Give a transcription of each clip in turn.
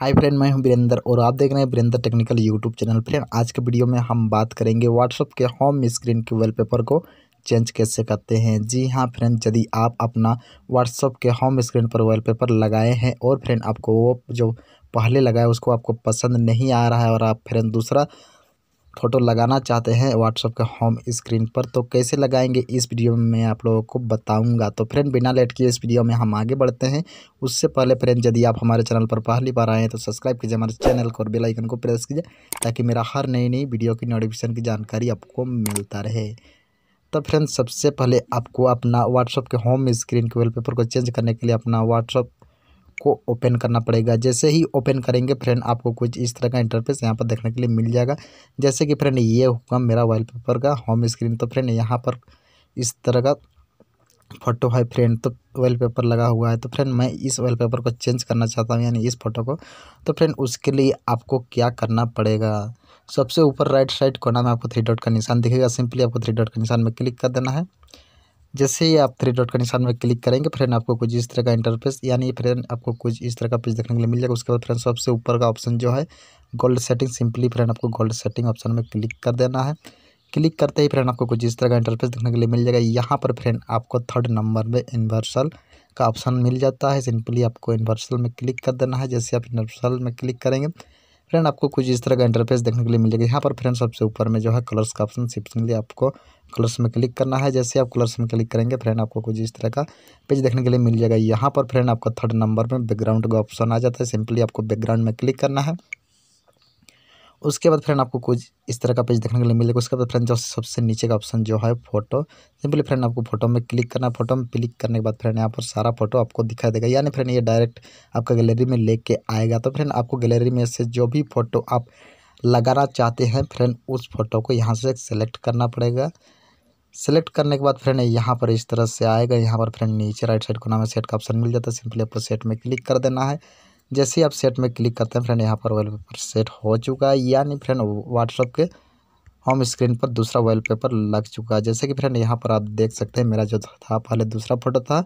hi friend मैं हूं वीरेंद्र और आप देख रहे हैं Virendra technical YouTube channel friend आज के वीडियो में हम बात करेंगे व्हाट्सअप के होम स्क्रीन के वॉलपेपर को चेंज कैसे करते हैं जी हाँ फ्रेंड यदि आप अपना व्हाट्सअप के होम स्क्रीन पर वॉलपेपर लगाए हैं और फ्रेंड आपको वो जो पहले लगाए उसको आपको पसंद नहीं आ रहा है और आप फ्रेंड दूसरा फ़ोटो लगाना चाहते हैं व्हाट्सअप के होम स्क्रीन पर तो कैसे लगाएंगे इस वीडियो में मैं आप लोगों को बताऊंगा तो फ्रेंड बिना लेट के इस वीडियो में हम आगे बढ़ते हैं उससे पहले फ्रेंड यदि आप हमारे चैनल पर पहली बार आए हैं तो सब्सक्राइब कीजिए हमारे चैनल को और बेलाइकन को प्रेस कीजिए ताकि मेरा हर नई नई वीडियो की नोटिफिकेशन की जानकारी आपको मिलता रहे तो फ्रेंड सबसे पहले आपको अपना व्हाट्सअप के होम स्क्रीन के वेल को चेंज करने के लिए अपना व्हाट्सअप को ओपन करना पड़ेगा जैसे ही ओपन करेंगे फ्रेंड आपको कुछ इस तरह का इंटरफेस यहाँ पर देखने के लिए मिल जाएगा जैसे कि फ्रेंड ये हुआ मेरा वॉलपेपर का होम स्क्रीन तो फ्रेंड यहाँ पर इस तरह का फोटो है फ्रेंड तो वॉलपेपर लगा हुआ है तो फ्रेंड मैं इस वॉलपेपर को चेंज करना चाहता हूँ यानी इस फोटो को तो फ्रेंड उसके लिए आपको क्या करना पड़ेगा सबसे ऊपर राइट साइड कोना में आपको थ्री डॉट का निशान दिखेगा सिंपली आपको थ्री डॉट का निशान में क्लिक कर देना है जैसे ही आप थ्री डॉट का निशान में क्लिक करेंगे फ्रेंड आपको कुछ इस तरह का इंटरफेस यानी फ्रेंड आपको कुछ इस तरह का पेज देखने के लिए मिल जाएगा उसके बाद फ्रेंड सबसे ऊपर का ऑप्शन जो है गोल्ड सेटिंग सिंपली फ्रेंड आपको गोल्ड सेटिंग ऑप्शन में क्लिक कर देना है क्लिक करते ही फ्रेंड आपको कुछ इस तरह का इंटरफेस देखने के लिए मिल जाएगा यहाँ पर फ्रेंड आपको थर्ड नंबर में इन्वर्सल का ऑप्शन मिल जाता है सिंपली आपको इन्वर्सल में क्लिक कर देना है जैसे आप इन्वर्सल में क्लिक करेंगे फ्रेंड आपको कुछ इस तरह का इंटरफेस देखने के लिए मिलेगा यहाँ पर फ्रेंड सबसे ऊपर में जो है कलर्स का ऑप्शन शिफ्ट के लिए आपको कलर्स में क्लिक करना है जैसे आप कलर्स में क्लिक करेंगे फ्रेंड आपको कुछ इस तरह का पेज देखने के लिए मिल जाएगा यहाँ पर फ्रेंड आपका थर्ड नंबर में बैकग्राउंड का ऑप्शन आ जाता है सिंपली आपको बैकग्राउंड में क्लिक करना है उसके बाद फ्रेंड आपको कुछ इस तरह का पेज देखने के लिए मिलेगा उसके बाद फ्रेंड जो सबसे नीचे का ऑप्शन जो है फोटो सिंपली फ्रेंड आपको फोटो में क्लिक करना है फोटो में क्लिक करने के बाद फ्रेंड यहाँ पर सारा फोटो आपको दिखाई देगा यानी फ्रेंड ये डायरेक्ट आपका गैलरी में लेके आएगा तो फ्रेंड आपको गैलरी में से जो भी फोटो आप लगाना चाहते हैं फ्रेंड उस फोटो को यहाँ से सेलेक्ट करना पड़ेगा सेलेक्ट करने के बाद फ्रेंड यहाँ पर इस तरह से आएगा यहाँ पर फ्रेंड नीचे राइट साइड को नाम सेट का ऑप्शन मिल जाता है सिंपली आपको सेट में क्लिक कर देना है जैसे ही आप सेट में क्लिक करते हैं फ्रेंड यहाँ पर पेपर सेट हो चुका है यानी फ्रेंड व्हाट्सअप के होम स्क्रीन पर दूसरा वॉलपेपर लग चुका है जैसे कि फ्रेंड यहाँ पर आप देख सकते हैं मेरा जो था पहले दूसरा फोटो था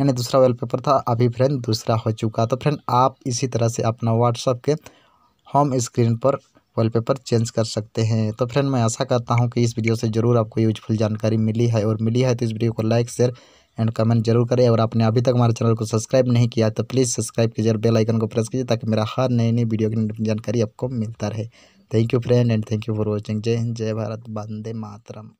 यानी दूसरा वॉलपेपर था अभी फ्रेंड दूसरा हो चुका तो फ्रेंड आप इसी तरह से अपना व्हाट्सअप के होम स्क्रीन पर वॉलपेपर चेंज कर सकते हैं तो फ्रेंड मैं आशा करता हूँ कि इस वीडियो से ज़रूर आपको यूजफुल जानकारी मिली है और मिली है तो इस वीडियो को लाइक शेयर एंड कमेंट जरूर करें और आपने अभी तक हमारे चैनल को सब्सक्राइब नहीं किया तो प्लीज़ सब्सक्राइब कीजिए और बेल आइकन को प्रेस कीजिए ताकि मेरा हर नई नई वीडियो की जानकारी आपको मिलता रहे thank you friend and thank you for watching जय हिंद जय भारत वंदे मातरम